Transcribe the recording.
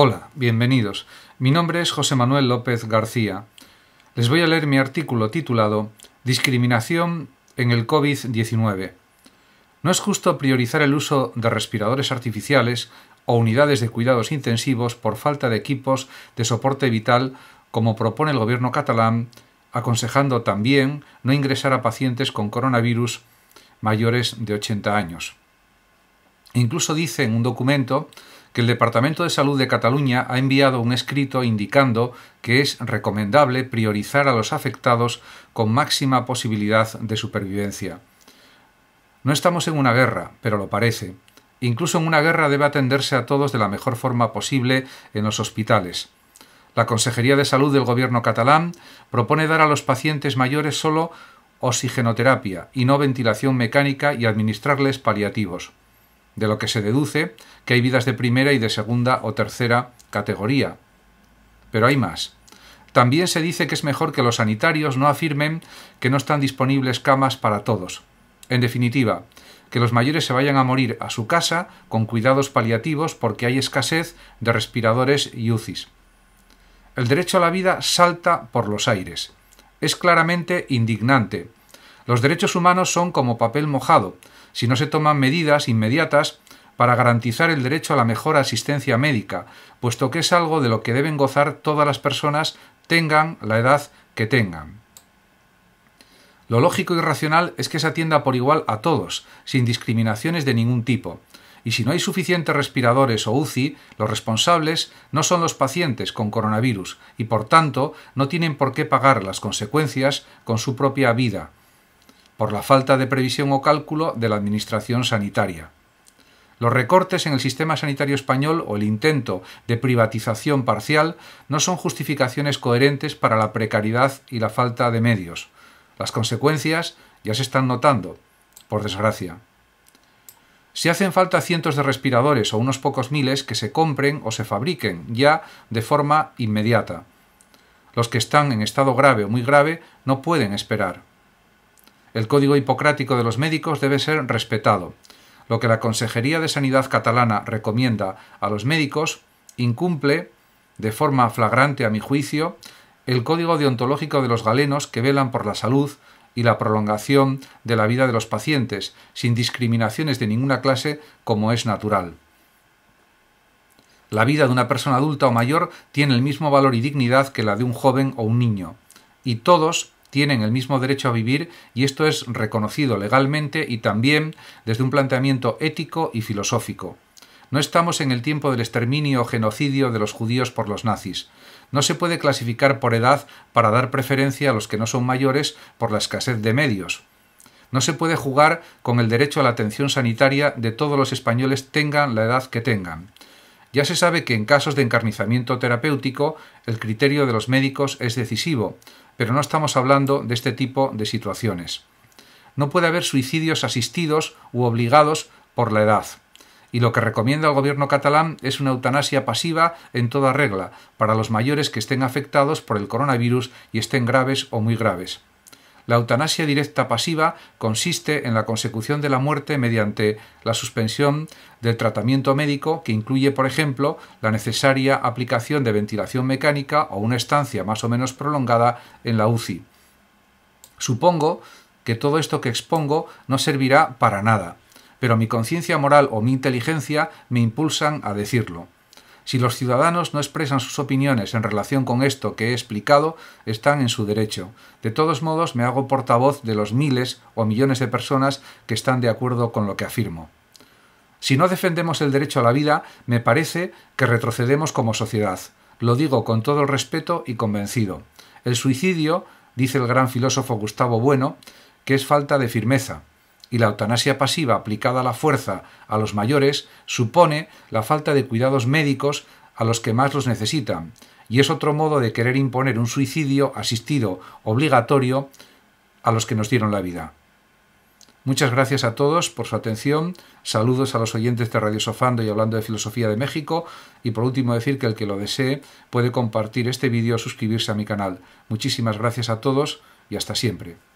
Hola, bienvenidos. Mi nombre es José Manuel López García. Les voy a leer mi artículo titulado Discriminación en el COVID-19. No es justo priorizar el uso de respiradores artificiales o unidades de cuidados intensivos por falta de equipos de soporte vital, como propone el gobierno catalán, aconsejando también no ingresar a pacientes con coronavirus mayores de 80 años. Incluso dice en un documento el Departamento de Salud de Cataluña ha enviado un escrito indicando que es recomendable priorizar a los afectados con máxima posibilidad de supervivencia. No estamos en una guerra, pero lo parece. Incluso en una guerra debe atenderse a todos de la mejor forma posible en los hospitales. La Consejería de Salud del Gobierno catalán propone dar a los pacientes mayores solo oxigenoterapia y no ventilación mecánica y administrarles paliativos de lo que se deduce que hay vidas de primera y de segunda o tercera categoría. Pero hay más. También se dice que es mejor que los sanitarios no afirmen que no están disponibles camas para todos. En definitiva, que los mayores se vayan a morir a su casa con cuidados paliativos porque hay escasez de respiradores y UCIs. El derecho a la vida salta por los aires. Es claramente indignante los derechos humanos son como papel mojado. Si no se toman medidas inmediatas, para garantizar el derecho a la mejor asistencia médica, puesto que es algo de lo que deben gozar todas las personas, tengan la edad que tengan. Lo lógico y racional es que se atienda por igual a todos, sin discriminaciones de ningún tipo. Y si no hay suficientes respiradores o UCI, los responsables no son los pacientes con coronavirus y por tanto no tienen por qué pagar las consecuencias con su propia vida, por la falta de previsión o cálculo de la Administración sanitaria. Los recortes en el sistema sanitario español o el intento de privatización parcial no son justificaciones coherentes para la precariedad y la falta de medios. Las consecuencias ya se están notando, por desgracia. Si hacen falta cientos de respiradores o unos pocos miles que se compren o se fabriquen ya de forma inmediata. Los que están en estado grave o muy grave no pueden esperar. El código hipocrático de los médicos debe ser respetado. Lo que la Consejería de Sanidad catalana recomienda a los médicos incumple, de forma flagrante a mi juicio, el código deontológico de los galenos que velan por la salud y la prolongación de la vida de los pacientes, sin discriminaciones de ninguna clase como es natural. La vida de una persona adulta o mayor tiene el mismo valor y dignidad que la de un joven o un niño, y todos tienen el mismo derecho a vivir y esto es reconocido legalmente y también desde un planteamiento ético y filosófico. No estamos en el tiempo del exterminio o genocidio de los judíos por los nazis. No se puede clasificar por edad para dar preferencia a los que no son mayores por la escasez de medios. No se puede jugar con el derecho a la atención sanitaria de todos los españoles tengan la edad que tengan. Ya se sabe que en casos de encarnizamiento terapéutico el criterio de los médicos es decisivo, pero no estamos hablando de este tipo de situaciones. No puede haber suicidios asistidos u obligados por la edad. Y lo que recomienda el gobierno catalán es una eutanasia pasiva en toda regla para los mayores que estén afectados por el coronavirus y estén graves o muy graves. La eutanasia directa pasiva consiste en la consecución de la muerte mediante la suspensión del tratamiento médico que incluye, por ejemplo, la necesaria aplicación de ventilación mecánica o una estancia más o menos prolongada en la UCI. Supongo que todo esto que expongo no servirá para nada, pero mi conciencia moral o mi inteligencia me impulsan a decirlo. Si los ciudadanos no expresan sus opiniones en relación con esto que he explicado, están en su derecho. De todos modos, me hago portavoz de los miles o millones de personas que están de acuerdo con lo que afirmo. Si no defendemos el derecho a la vida, me parece que retrocedemos como sociedad. Lo digo con todo el respeto y convencido. El suicidio, dice el gran filósofo Gustavo Bueno, que es falta de firmeza, y la eutanasia pasiva aplicada a la fuerza a los mayores supone la falta de cuidados médicos a los que más los necesitan, y es otro modo de querer imponer un suicidio asistido obligatorio a los que nos dieron la vida. Muchas gracias a todos por su atención, saludos a los oyentes de Radio Sofando y hablando de filosofía de México, y por último decir que el que lo desee puede compartir este vídeo o suscribirse a mi canal. Muchísimas gracias a todos y hasta siempre.